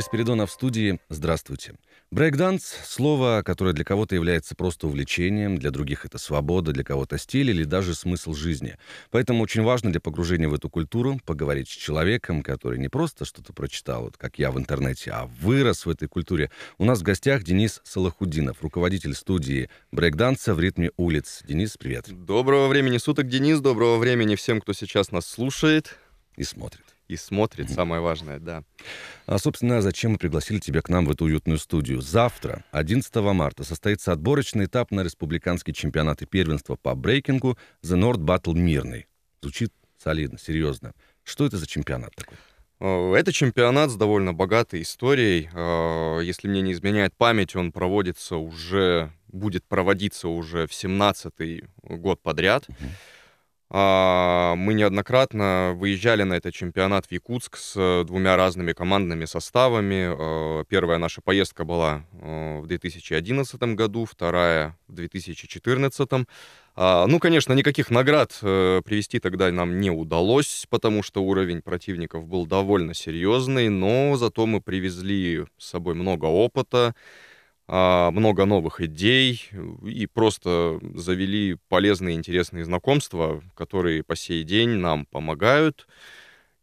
Евгений Спиридонов в студии. Здравствуйте. Брейкданс – слово, которое для кого-то является просто увлечением, для других это свобода, для кого-то стиль или даже смысл жизни. Поэтому очень важно для погружения в эту культуру поговорить с человеком, который не просто что-то прочитал, вот как я в интернете, а вырос в этой культуре. У нас в гостях Денис Салахудинов, руководитель студии брейкданса в ритме улиц. Денис, привет. Доброго времени суток, Денис. Доброго времени всем, кто сейчас нас слушает. И смотрит и смотрит, самое важное, да. А, собственно, зачем мы пригласили тебя к нам в эту уютную студию? Завтра, 11 марта, состоится отборочный этап на республиканский чемпионат и первенство по брейкингу The North Battle Мирный. Звучит солидно, серьезно. Что это за чемпионат такой? Э, это чемпионат с довольно богатой историей. Э, если мне не изменяет память, он проводится уже, будет проводиться уже в 17-й год подряд. Uh-huh. А, мы неоднократно выезжали на этот чемпионат в Якутск с э, двумя разными командными составами. Э, первая наша поездка была э, в 2011 году, вторая в 2014. А, ну, конечно, никаких наград привести тогда нам не удалось, потому что уровень противников был довольно серьезный, но зато мы привезли с собой много опыта, а, много новых идей и просто завели полезные, интересные знакомства, которые по сей день нам помогают.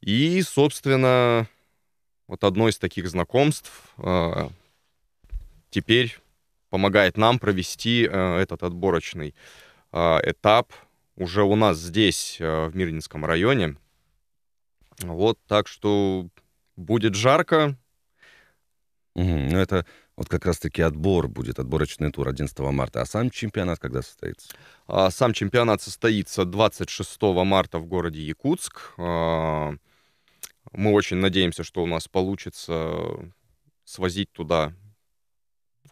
И, собственно, вот одно из таких знакомств а, теперь помогает нам провести а, этот отборочный этап уже у нас здесь, в Мирнинском районе. Вот, так что будет жарко. Угу, ну, это вот как раз-таки отбор будет, отборочный тур 11 марта. А сам чемпионат когда состоится? А, сам чемпионат состоится 26 марта в городе Якутск. А, мы очень надеемся, что у нас получится свозить туда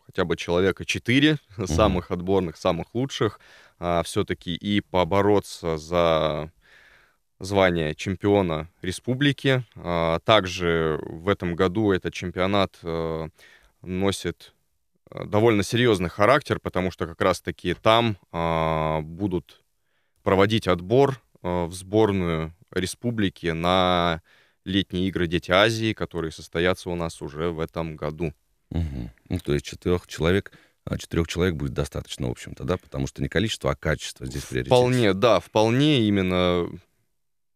хотя бы человека 4, угу. самых отборных, самых лучших, а, все-таки и побороться за звание чемпиона республики. Также в этом году этот чемпионат э, носит э, довольно серьезный характер, потому что как раз-таки там э, будут проводить отбор э, в сборную республики на летние игры Дети Азии, которые состоятся у нас уже в этом году. Угу. Ну, то есть четырех человек, а, четырех человек будет достаточно, в общем-то, да, потому что не количество, а качество здесь приоритет. Вполне, да, вполне именно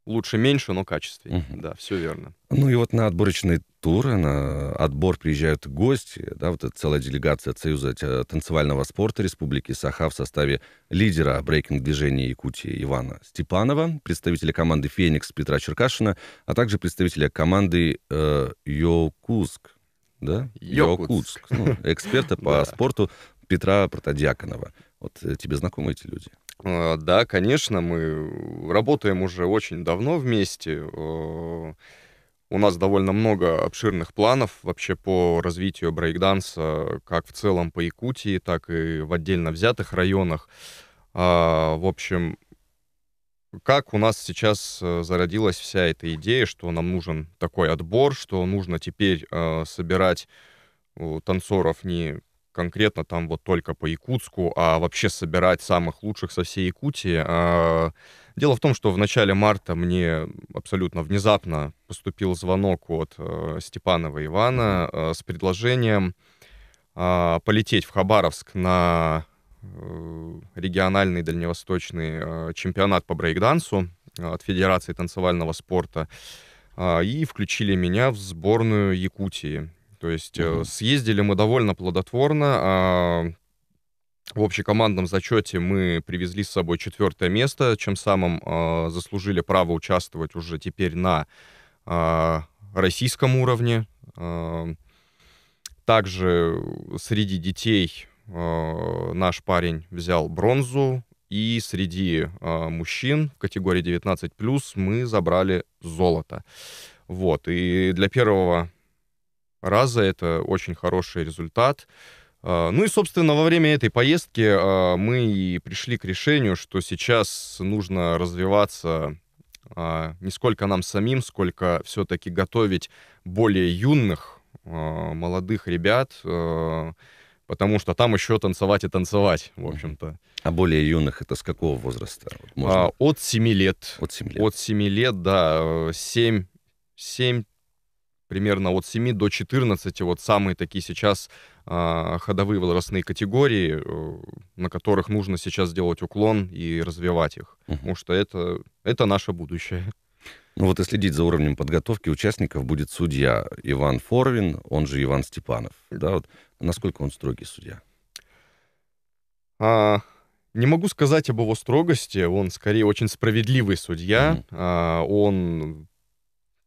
лучше меньше, но качественнее. Угу. Да, все верно. Ну и вот на отборочные туры, на отбор приезжают гости, да, вот это целая делегация от Союза танцевального спорта Республики Саха в составе лидера брейкинг-движения Якутии Ивана Степанова, представителя команды «Феникс» Петра Черкашина, а также представителя команды э, «Йокуск», да? Йокутск. Ну, эксперта по спорту Петра Протодьяконова. Вот э, тебе знакомы эти люди? Э, да, конечно, мы работаем уже очень давно вместе. Э. У нас довольно много обширных планов вообще по развитию брейкданса, как в целом по Якутии, так и в отдельно взятых районах. А, в общем, как у нас сейчас э, зародилась вся эта идея, что нам нужен такой отбор, что нужно теперь собирать танцоров не конкретно там вот только по Якутску, а вообще собирать самых лучших со всей Якутии. А, дело в том, что в начале марта мне абсолютно внезапно поступил звонок от э, Степанова Ивана э, с предложением а, полететь в Хабаровск на э, региональный дальневосточный чемпионат по брейкдансу от Федерации танцевального спорта а, и включили меня в сборную Якутии. То есть угу. съездили мы довольно плодотворно. А, в общекомандном зачете мы привезли с собой четвертое место, чем самым а, заслужили право участвовать уже теперь на а, российском уровне. также среди детей наш парень взял бронзу, и среди мужчин в категории 19+, мы забрали золото. Вот, и для первого раза. Это очень хороший результат. А, ну и, собственно, во время этой поездки а, мы и пришли к решению, что сейчас нужно развиваться а, не сколько нам самим, сколько все-таки готовить более юных, молодых ребят, потому что там еще танцевать и танцевать, в общем-то. А более юных это с какого возраста? можно... от 7 лет. От 7 лет. От 7 лет, да. 7, э, 7 примерно от 7 до 14, вот самые такие сейчас э, ходовые возрастные категории, э, на которых нужно сейчас сделать уклон и развивать их, угу. потому что это, это наше будущее. Ну вот и следить за уровнем подготовки участников будет судья Иван Форвин, он же Иван Степанов. Да, вот. Насколько он строгий судья? А, не могу сказать об его строгости, он скорее очень справедливый судья, mm а, он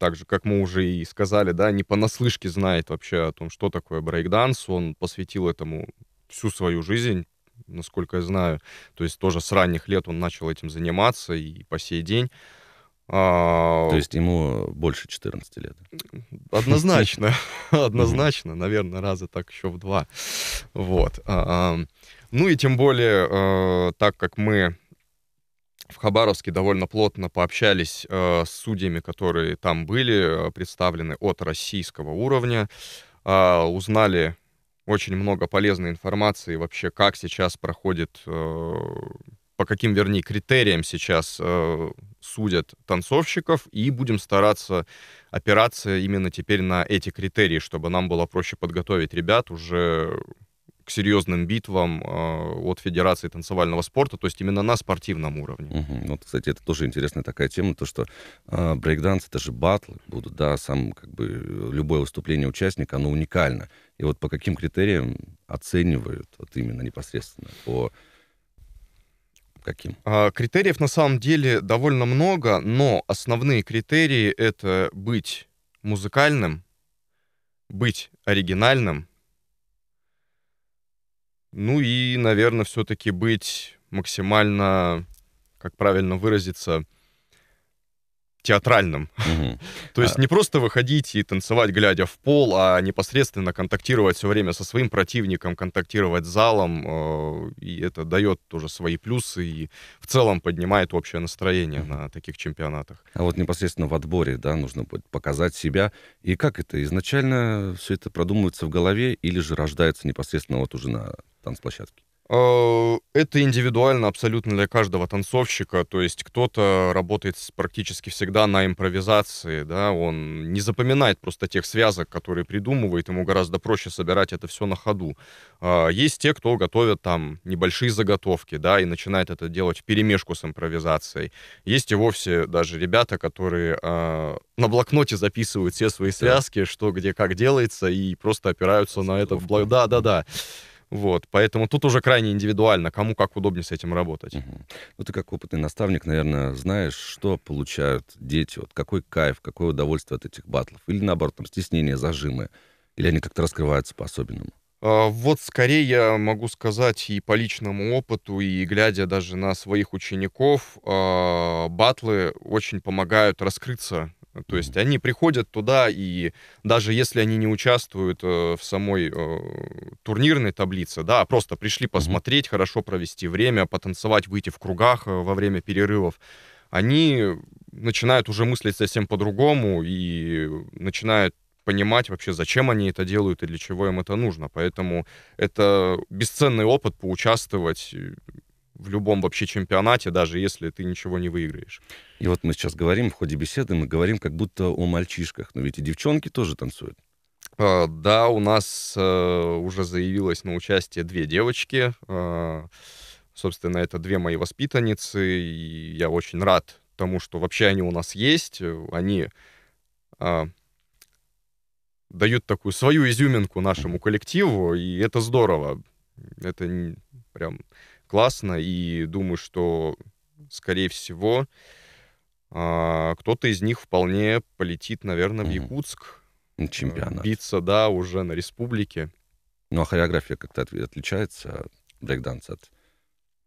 так же, как мы уже и сказали, да, не понаслышке знает вообще о том, что такое брейкданс. Он посвятил этому всю свою жизнь, насколько я знаю. То есть тоже с ранних лет он начал этим заниматься и по сей день. А... То есть ему больше 14 лет? Однозначно, однозначно, наверное, раза так еще в два. Вот. А, ну и тем более, э, так как мы в Хабаровске довольно плотно пообщались э, с судьями, которые там были, э, представлены от российского уровня, а, узнали очень много полезной информации вообще, как сейчас проходит, э, по каким, вернее, критериям сейчас судят танцовщиков, и будем стараться опираться именно теперь на эти критерии, чтобы нам было проще подготовить ребят уже к серьезным битвам э, от Федерации танцевального спорта, то есть именно на спортивном уровне. Угу. Вот, кстати, это тоже интересная такая тема, то что э, брейкданс это же батлы будут, да, сам как бы любое выступление участника, оно уникально. И вот по каким критериям оценивают вот именно непосредственно по каким? А, критериев на самом деле довольно много, но основные критерии это быть музыкальным, быть оригинальным ну и, наверное, все-таки быть максимально, как правильно выразиться, театральным. То есть а. не просто выходить и танцевать, глядя в пол, а непосредственно контактировать все время со своим противником, контактировать с залом. Э, и это дает тоже свои плюсы и в целом поднимает общее настроение на таких чемпионатах. А вот непосредственно в отборе, да, нужно будет показать себя. И как это? Изначально все это продумывается в голове или же рождается непосредственно вот уже на танцплощадке? Э, это индивидуально абсолютно для каждого танцовщика, то есть кто-то работает практически всегда на импровизации, да, он не запоминает просто тех связок, которые придумывает, ему гораздо проще собирать это все на ходу. А, есть те, кто готовят там небольшие заготовки, да, и начинает это делать в перемешку с импровизацией. Есть и вовсе даже ребята, которые а, на блокноте записывают все свои связки, что где как делается, и просто опираются на это. В... Да, да, да. Вот, поэтому тут уже крайне индивидуально, кому как удобнее с этим работать. Угу. Ну, ты как опытный наставник, наверное, знаешь, что получают дети, вот какой кайф, какое удовольствие от этих батлов, или наоборот, там, стеснение, зажимы, или они как-то раскрываются по-особенному? А, вот скорее я могу сказать и по личному опыту, и глядя даже на своих учеников, а, батлы очень помогают раскрыться то есть они приходят туда, и даже если они не участвуют э, в самой э, турнирной таблице, да, а просто пришли посмотреть, хорошо провести время, потанцевать, выйти в кругах э, во время перерывов, они начинают уже мыслить совсем по-другому и начинают понимать вообще, зачем они это делают и для чего им это нужно. Поэтому это бесценный опыт поучаствовать в любом вообще чемпионате, даже если ты ничего не выиграешь. И вот мы сейчас говорим в ходе беседы, мы говорим как будто о мальчишках, но ведь и девчонки тоже танцуют. А, да, у нас э, уже заявилось на участие две девочки. А, собственно, это две мои воспитанницы, и я очень рад тому, что вообще они у нас есть. Они а, дают такую свою изюминку нашему коллективу, и это здорово. Это прям классно, и думаю, что, скорее всего, а, кто-то из них вполне полетит, наверное, в Якутск. Э, чемпионат. Биться, да, уже на республике. Ну, а хореография как-то отличается, брейкданса, от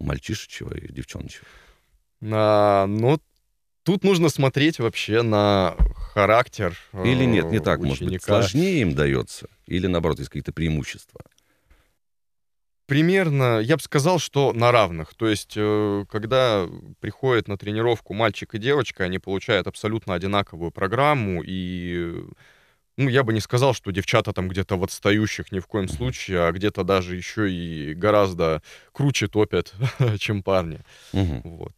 мальчишечего и девчоночего? А, ну, тут нужно смотреть вообще на характер Или э, нет, не так, ученика. может быть, сложнее им дается? Или, наоборот, есть какие-то преимущества? примерно, я бы сказал, что на равных. То есть, э, когда приходят на тренировку мальчик и девочка, они получают абсолютно одинаковую программу и ну, я бы не сказал, что девчата там где-то в отстающих ни в коем случае, а где-то даже еще и гораздо круче топят, чем парни. Угу. Вот.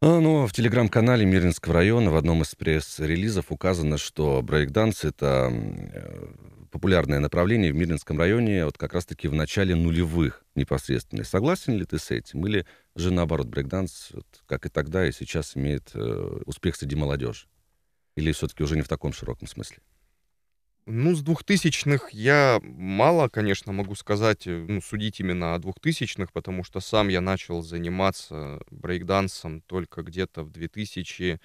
А, ну, в телеграм-канале Мирнинского района в одном из пресс-релизов указано, что брейкданс — это э, популярное направление в Мирнинском районе вот как раз-таки в начале нулевых непосредственно. Согласен ли ты с этим? Или же наоборот, брейкданс, вот, как и тогда, и сейчас имеет э, успех среди молодежи? Или все-таки уже не в таком широком смысле? Ну, с двухтысячных я мало, конечно, могу сказать, э, ну, судить именно о двухтысячных, потому что сам я начал заниматься брейкдансом только где-то в 2000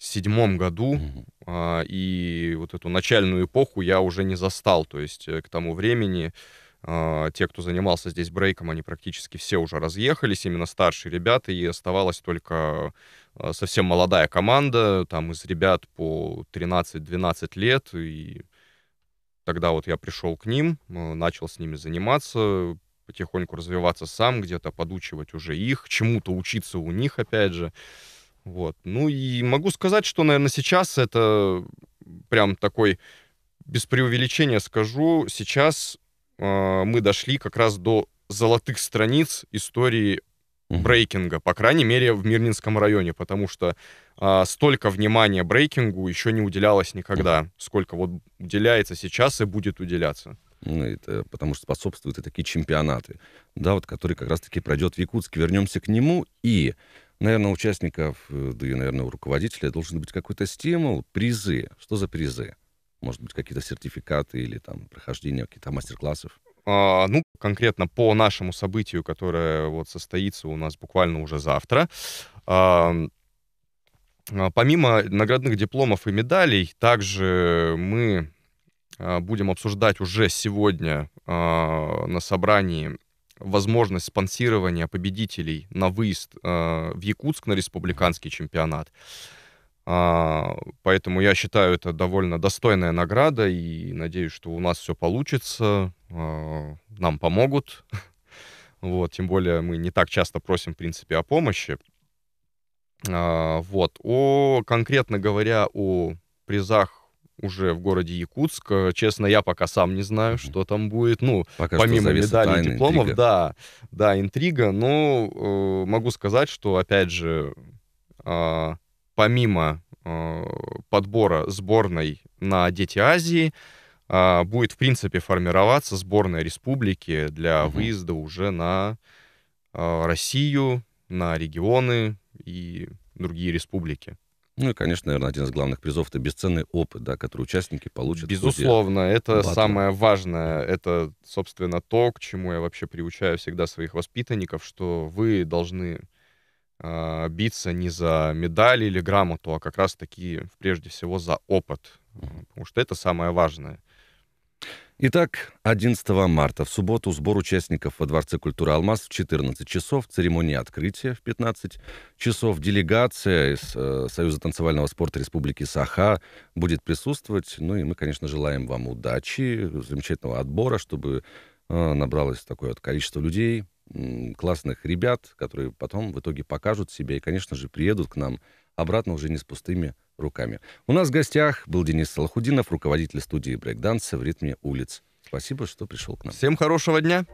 седьмом году, mm-hmm. а, и вот эту начальную эпоху я уже не застал, то есть э, к тому времени а, те, кто занимался здесь брейком, они практически все уже разъехались, именно старшие ребята, и оставалась только а, совсем молодая команда, там из ребят по 13-12 лет, и тогда вот я пришел к ним, э, начал с ними заниматься, потихоньку развиваться сам, где-то подучивать уже их, чему-то учиться у них, опять же, вот. Ну и могу сказать, что, наверное, сейчас это прям такой, без преувеличения скажу, сейчас э, мы дошли как раз до золотых страниц истории брейкинга, по крайней мере, в Мирнинском районе, потому что а, столько внимания брейкингу еще не уделялось никогда, сколько вот уделяется сейчас и будет уделяться. Ну, это потому что способствуют и такие чемпионаты, да, вот который как раз-таки пройдет в Якутске. Вернемся к нему и наверное, участников, э, да и, наверное, у руководителя должен быть какой-то стимул, призы. Что за призы? Может быть, какие-то сертификаты или там прохождение каких-то мастер-классов? А, ну, конкретно по нашему событию, которое вот состоится у нас буквально уже завтра, а, а помимо наградных дипломов и медалей, также мы а, будем обсуждать уже сегодня а, на собрании возможность спонсирования победителей на выезд э, в Якутск на республиканский чемпионат. А, поэтому я считаю это довольно достойная награда и надеюсь, что у нас все получится, а, нам помогут. Вот, тем более мы не так часто просим, в принципе, о помощи. А, вот, о, конкретно говоря о призах уже в городе Якутск. Честно, я пока сам не знаю, что там будет. Ну, пока помимо медалей и дипломов, интрига. да, да, интрига. Но э, могу сказать, что, опять же, э, помимо э, подбора сборной на Дети Азии, э, будет, в принципе, формироваться сборная республики для угу. выезда уже на э, Россию, на регионы и другие республики. Ну и, конечно, наверное, один из главных призов — это бесценный опыт, да, который участники получат. Безусловно, это батла. самое важное. Это, собственно, то, к чему я вообще приучаю всегда своих воспитанников, что вы должны э, биться не за медали или грамоту, а как раз-таки, прежде всего, за опыт. Потому что это самое важное. Итак, 11 марта в субботу сбор участников во Дворце культуры «Алмаз» в 14 часов, церемония открытия в 15 часов. Делегация из э, Союза танцевального спорта Республики Саха будет присутствовать. Ну и мы, конечно, желаем вам удачи, замечательного отбора, чтобы э, набралось такое вот количество людей, э, классных ребят, которые потом в итоге покажут себя и, конечно же, приедут к нам обратно уже не с пустыми руками. У нас в гостях был Денис Салахудинов, руководитель студии брейкданса в ритме улиц. Спасибо, что пришел к нам. Всем хорошего дня!